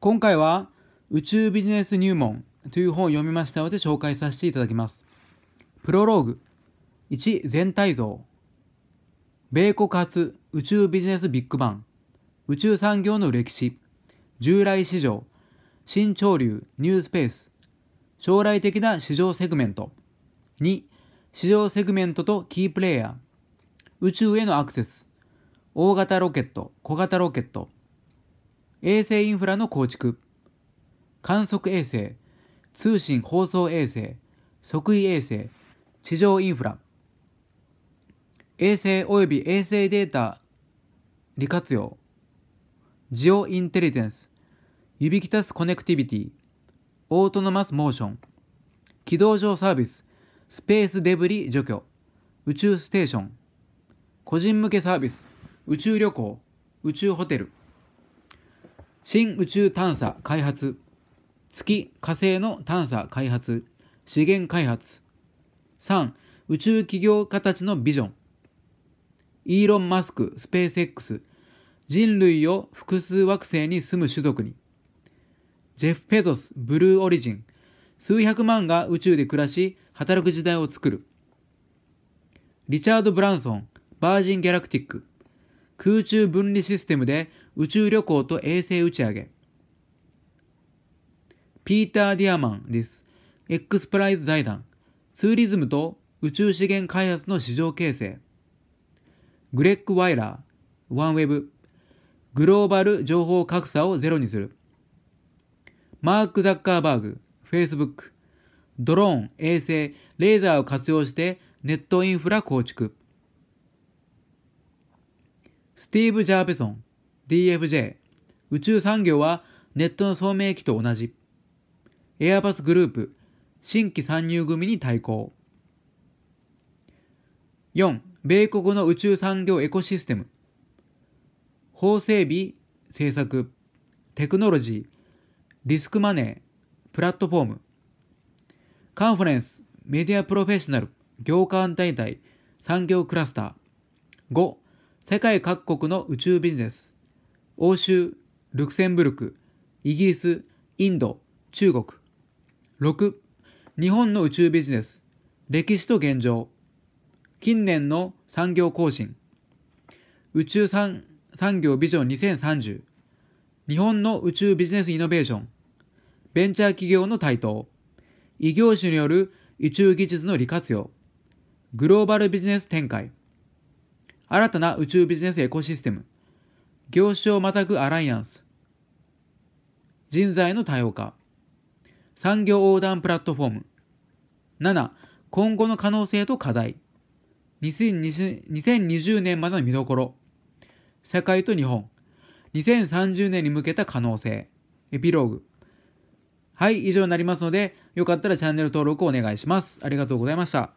今回は宇宙ビジネス入門という本を読みましたので紹介させていただきます。プロローグ1全体像米国発宇宙ビジネスビッグバン宇宙産業の歴史従来市場新潮流ニュースペース将来的な市場セグメント2市場セグメントとキープレイヤー宇宙へのアクセス大型ロケット小型ロケット衛星インフラの構築観測衛星通信放送衛星測位衛星地上インフラ衛星及び衛星データ利活用ジオインテリジェンスビきたすコネクティビティオートノマスモーション軌道上サービススペースデブリ除去宇宙ステーション個人向けサービス宇宙旅行宇宙ホテル新宇宙探査開発月火星の探査開発資源開発3宇宙企業家たちのビジョンイーロン・マスクスペース X 人類を複数惑星に住む種族にジェフ・ペゾスブルーオリジン数百万が宇宙で暮らし働く時代を作るリチャード・ブランソンバージン・ギャラクティック空中分離システムで宇宙旅行と衛星打ち上げ。ピーター・ディアマンです。X プライズ財団。ツーリズムと宇宙資源開発の市場形成。グレッグ・ワイラー。ワンウェブ。グローバル情報格差をゼロにする。マーク・ザッカーバーグ。Facebook。ドローン、衛星、レーザーを活用してネットインフラ構築。スティーブ・ジャーベソン。DFJ 宇宙産業はネットの聡明機と同じエアバスグループ新規参入組に対抗4米国の宇宙産業エコシステム法整備政策テクノロジーリスクマネープラットフォームカンファレンスメディアプロフェッショナル業界団体産業クラスター5世界各国の宇宙ビジネス欧州、ルクセンブルク、イギリス、インド、中国。6、日本の宇宙ビジネス、歴史と現状。近年の産業更新。宇宙産業ビジョン2030。日本の宇宙ビジネスイノベーション。ベンチャー企業の台頭。異業種による宇宙技術の利活用。グローバルビジネス展開。新たな宇宙ビジネスエコシステム。業種をまたぐアライアンス、人材の多様化、産業横断プラットフォーム、7、今後の可能性と課題、2020年までの見どころ、世界と日本、2030年に向けた可能性、エピローグ。はい、以上になりますので、よかったらチャンネル登録をお願いします。ありがとうございました。